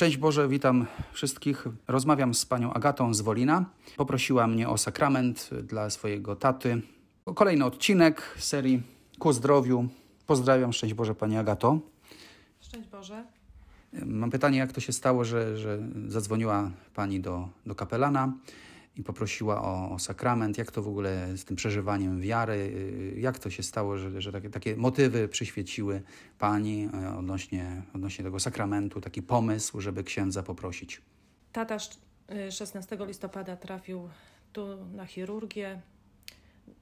Szczęść Boże, witam wszystkich. Rozmawiam z panią Agatą z Wolina. Poprosiła mnie o sakrament dla swojego taty. Kolejny odcinek serii Ku zdrowiu. Pozdrawiam, szczęść Boże, pani Agato. Szczęść Boże. Mam pytanie, jak to się stało, że, że zadzwoniła pani do, do kapelana i poprosiła o, o, sakrament, jak to w ogóle z tym przeżywaniem wiary, y, jak to się stało, że, że takie, takie, motywy przyświeciły pani y, odnośnie, odnośnie tego sakramentu, taki pomysł, żeby księdza poprosić. Tata 16 y, listopada trafił tu na chirurgię,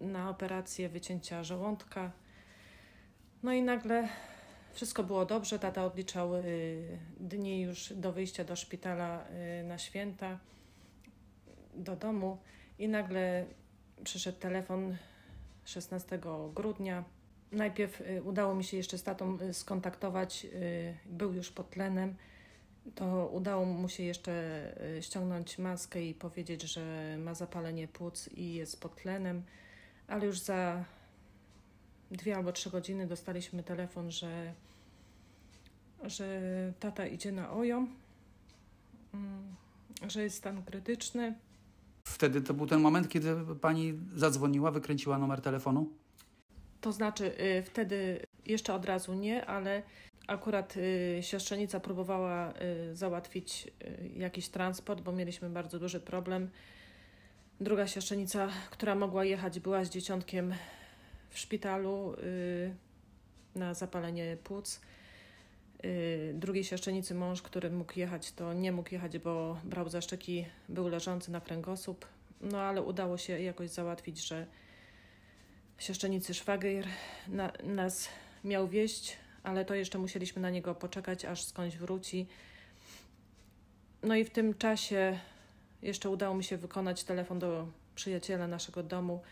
na operację wycięcia żołądka. No i nagle wszystko było dobrze. Tata odliczał dni już do wyjścia do szpitala na święta do domu i nagle przyszedł telefon 16 grudnia. Najpierw y, udało mi się jeszcze z tatą y, skontaktować, y, był już pod tlenem. To udało mu się jeszcze ściągnąć maskę i powiedzieć, że ma zapalenie płuc i jest pod tlenem, ale już za dwie albo trzy godziny dostaliśmy telefon, że, że tata idzie na OJOM, mm, że jest stan krytyczny Wtedy to był ten moment, kiedy pani zadzwoniła, wykręciła numer telefonu? To znaczy, y, wtedy jeszcze od razu nie, ale akurat y, siostrzenica próbowała y, załatwić jakiś transport, bo mieliśmy bardzo duży problem. Druga siostrzenica, która mogła jechać, była z dzieciątkiem w szpitalu na zapalenie płuc. Y, drugiej siostrzenicy mąż, który mógł jechać, to nie mógł jechać, bo brał zaszczyki, był leżący na kręgosłup. No ale udało się jakoś załatwić, że siostrzenicy szwagier na, nas miał wieść, ale to jeszcze musieliśmy na niego poczekać, aż skądś wróci. No i w tym czasie jeszcze udało mi się wykonać telefon do przyjaciela naszego domu,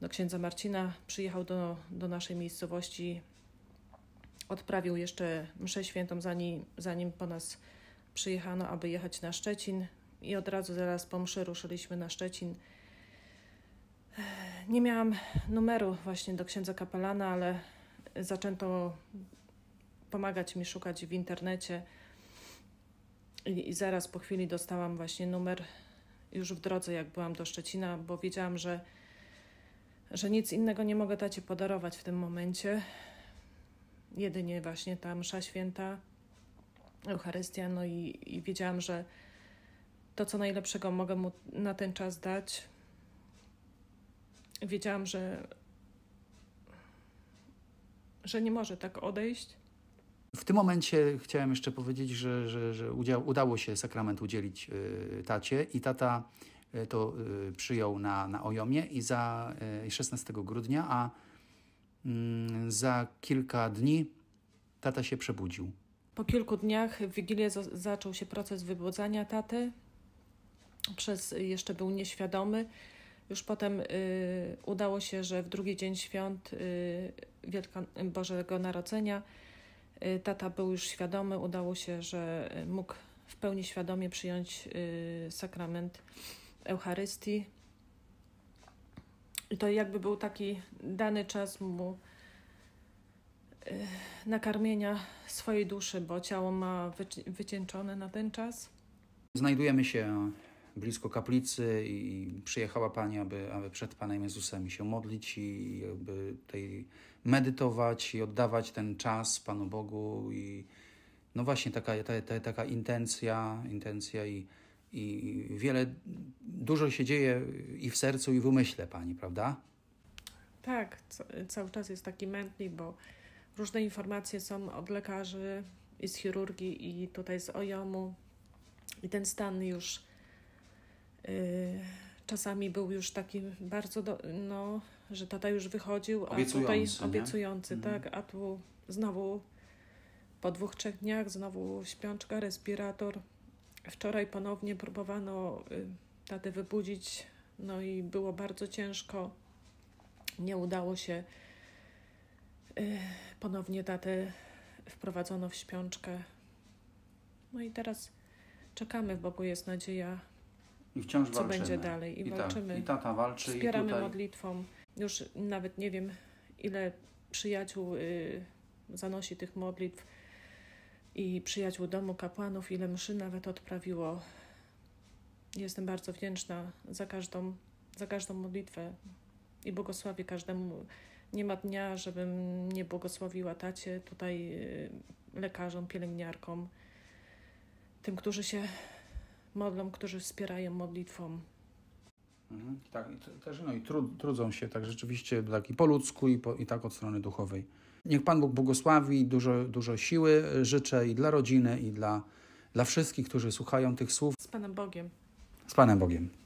do księdza Marcina. Przyjechał do, do naszej miejscowości odprawił jeszcze mszę świętą, zanim, zanim po nas przyjechano, aby jechać na Szczecin i od razu zaraz po mszy ruszyliśmy na Szczecin. Nie miałam numeru właśnie do księdza kapelana, ale zaczęto pomagać mi szukać w internecie i, i zaraz po chwili dostałam właśnie numer już w drodze, jak byłam do Szczecina, bo wiedziałam, że, że nic innego nie mogę tacie podarować w tym momencie jedynie właśnie ta msza święta, Eucharystia, no i, i wiedziałam, że to, co najlepszego mogę mu na ten czas dać. Wiedziałam, że, że nie może tak odejść. W tym momencie chciałem jeszcze powiedzieć, że, że, że udział, udało się sakrament udzielić y, tacie i tata y, to y, przyjął na, na Ojomie i za 16 y, grudnia, a Mm, za kilka dni tata się przebudził. Po kilku dniach w Wigilię zaczął się proces wybudzania taty. Przez jeszcze był nieświadomy. Już potem y, udało się, że w drugi dzień świąt y, Wielka Bożego Narodzenia y, tata był już świadomy. Udało się, że mógł w pełni świadomie przyjąć y, sakrament Eucharystii. I to jakby był taki dany czas mu e, nakarmienia swojej duszy, bo ciało ma wycieńczone na ten czas. Znajdujemy się blisko kaplicy i przyjechała Pani, aby, aby przed Panem Jezusem się modlić i jakby tej medytować i oddawać ten czas Panu Bogu i no właśnie taka, ta, ta, taka intencja, intencja i i wiele, dużo się dzieje i w sercu, i w umyśle Pani, prawda? Tak, cały czas jest taki mętnik, bo różne informacje są od lekarzy i z chirurgii, i tutaj z ojomu. E I ten stan już yy, czasami był już taki bardzo, do, no, że tata już wychodził, a obiecujący, tutaj obiecujący, mhm. tak, a tu znowu po dwóch, trzech dniach znowu śpiączka, respirator. Wczoraj ponownie próbowano y, tatę wybudzić, no i było bardzo ciężko. Nie udało się. Y, ponownie tatę wprowadzono w śpiączkę. No i teraz czekamy, w Bogu jest nadzieja. I wciąż co walczymy. będzie dalej. I, I tak, walczymy. Ta, I tata walczy. Wspieramy i tutaj... modlitwą. Już nawet nie wiem, ile przyjaciół y, zanosi tych modlitw i przyjaciół domu kapłanów, ile mszy nawet odprawiło. Jestem bardzo wdzięczna za każdą, za każdą modlitwę i błogosławię każdemu. Nie ma dnia, żebym nie błogosławiła tacie, tutaj y, lekarzom, pielęgniarkom, tym, którzy się modlą, którzy wspierają modlitwą. Mhm. tak, i też no i trudzą się tak rzeczywiście tak i po ludzku, i, po, i tak od strony duchowej. Niech Pan Bóg błogosławi, dużo, dużo siły życzę i dla rodziny, i dla, dla wszystkich, którzy słuchają tych słów. Z Panem Bogiem. Z Panem Bogiem.